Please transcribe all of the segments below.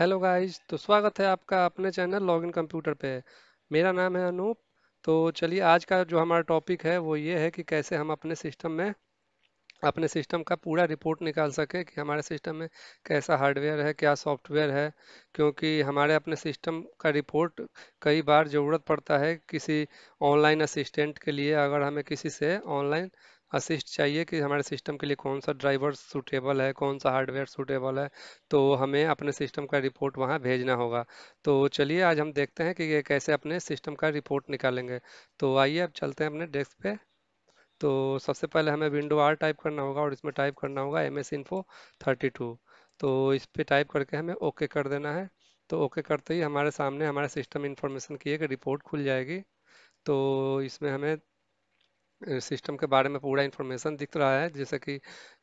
hello guys तो स्वागत है आपका अपने चैनल लॉगिन कंप्यूटर पे मेरा नाम है अनूप तो चलिए आज का जो हमारा टॉपिक है वो ये है कि कैसे हम अपने सिस्टम में अपने सिस्टम का पूरा रिपोर्ट निकाल सकें कि हमारे सिस्टम में कैसा हार्डवेयर है क्या सॉफ्टवेयर है क्योंकि हमारे अपने सिस्टम का रिपोर्ट कई बार ज़रूरत पड़ता है किसी ऑनलाइन असिस्टेंट के लिए अगर हमें किसी से ऑनलाइन असिस्ट चाहिए कि हमारे सिस्टम के लिए कौन सा ड्राइवर सूटेबल है कौन सा हार्डवेयर सूटेबल है तो हमें अपने सिस्टम का रिपोर्ट वहाँ भेजना होगा तो चलिए आज हम देखते हैं कि ये कैसे अपने सिस्टम का रिपोर्ट निकालेंगे तो आइए अब चलते हैं अपने डेस्क पे तो सबसे पहले हमें विंडो आर टाइप करना होगा और इसमें टाइप करना होगा M S info thirty two तो इस पर टाइप करके हमें ओके कर देना है तो ओके करते ही हमारे सामने हमारे सिस्टम इन्फॉर्मेशन की एक रिपोर्ट खुल जाएगी तो इसमें हमें सिस्टम के बारे में पूरा इन्फॉर्मेशन दिख रहा है जैसे कि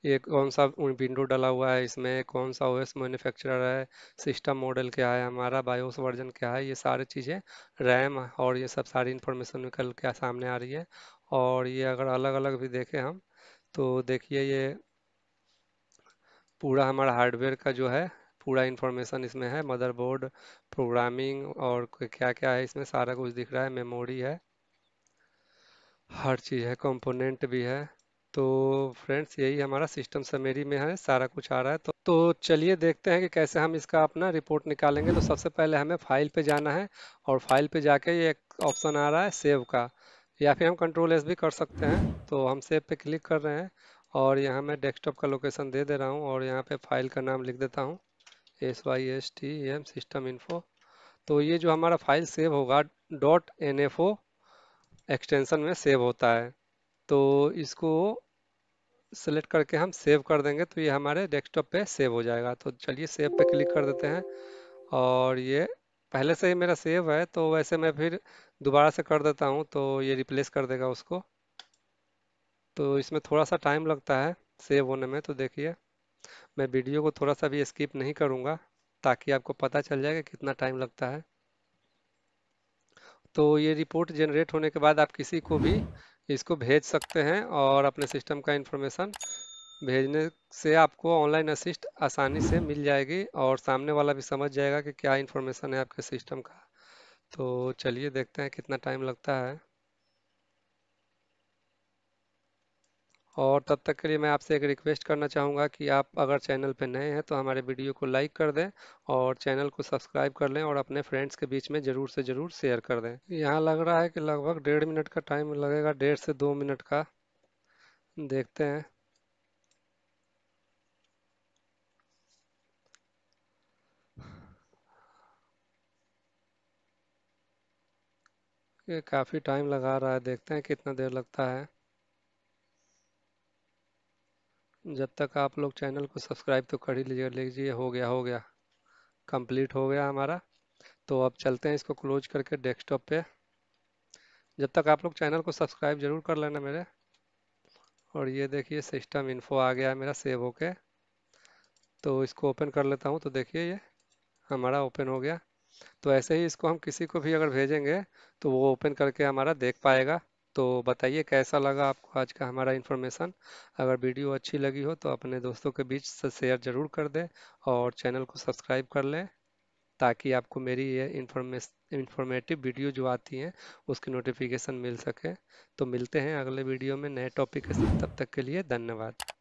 ये कौन सा विंडो डला हुआ है इसमें कौन सा ओएस मैन्युफैक्चरर है सिस्टम मॉडल क्या है हमारा बायोस वर्जन क्या है ये सारी चीज़ें रैम और ये सब सारी इन्फॉर्मेशन निकल के सामने आ रही है और ये अगर अलग अलग भी देखें हम तो देखिए ये पूरा हमारा हार्डवेयर का जो है पूरा इन्फॉर्मेशन इसमें है मदरबोर्ड प्रोग्रामिंग और क्या क्या है इसमें सारा कुछ दिख रहा है मेमोरी है हर चीज़ है कंपोनेंट भी है तो फ्रेंड्स यही हमारा सिस्टम समेरी में है सारा कुछ आ रहा है तो तो चलिए देखते हैं कि कैसे हम इसका अपना रिपोर्ट निकालेंगे तो सबसे पहले हमें फाइल पे जाना है और फाइल पे जाके ये एक ऑप्शन आ रहा है सेव का या फिर हम कंट्रोल एस भी कर सकते हैं तो हम सेव पे क्लिक कर रहे हैं और यहाँ मैं डेस्कटॉप का लोकेशन दे दे रहा हूँ और यहाँ पे फाइल का नाम लिख देता हूँ S Y S T M system info तो ये जो हमारा फाइल सेव होगा dot N F O extension में सेव होता है तो इसको सेलेक्ट करके हम सेव कर देंगे तो ये हमारे डेस्कटॉप पे सेव हो जाएगा तो चलिए सेव पे क्लिक कर देते हैं और ये पहले से ही मेरा सेव है तो वैसे मैं फिर दोबारा से कर देता हूँ तो ये रिप्लेस कर देगा उसको तो इसमें थोड़ा सा टाइम लगता है सेव होने में तो देखिए मैं वीडियो को थोड़ा सा भी स्किप नहीं करूँगा ताकि आपको पता चल जाए कि कितना टाइम लगता है तो ये रिपोर्ट जनरेट होने के बाद आप किसी को भी इसको भेज सकते हैं और अपने सिस्टम का इन्फॉर्मेशन भेजने से आपको ऑनलाइन असिस्ट आसानी से मिल जाएगी और सामने वाला भी समझ जाएगा कि क्या इन्फॉर्मेशन है आपके सिस्टम का तो चलिए देखते हैं कितना टाइम लगता है और तब तक के लिए मैं आपसे एक रिक्वेस्ट करना चाहूँगा कि आप अगर चैनल पर नए हैं तो हमारे वीडियो को लाइक कर दें और चैनल को सब्सक्राइब कर लें और अपने फ्रेंड्स के बीच में ज़रूर से ज़रूर शेयर कर दें यहाँ लग रहा है कि लगभग डेढ़ मिनट का टाइम लगेगा डेढ़ से दो मिनट का देखते हैं ये काफ़ी टाइम लगा रहा है देखते हैं कितना देर लगता है जब तक आप लोग चैनल को सब्सक्राइब तो कर ही लीजिए लीजिए हो गया हो गया कंप्लीट हो गया हमारा तो अब चलते हैं इसको क्लोज करके डेस्कटॉप पे जब तक आप लोग चैनल को सब्सक्राइब जरूर कर लेना मेरे और ये देखिए सिस्टम इन्फो आ गया है मेरा सेव होके तो इसको ओपन कर लेता हूँ तो देखिए ये हमारा ओपन हो गया तो ऐसे ही इसको हम किसी को भी अगर भेजेंगे तो वो ओपन करके हमारा देख पाएगा तो बताइए कैसा लगा आपको आज का हमारा इन्फॉर्मेशन अगर वीडियो अच्छी लगी हो तो अपने दोस्तों के बीच से शेयर ज़रूर कर दें और चैनल को सब्सक्राइब कर लें ताकि आपको मेरी ये इंफॉर्मेटिव वीडियो जो आती हैं उसकी नोटिफिकेशन मिल सके तो मिलते हैं अगले वीडियो में नए टॉपिक के साथ तब तक के लिए धन्यवाद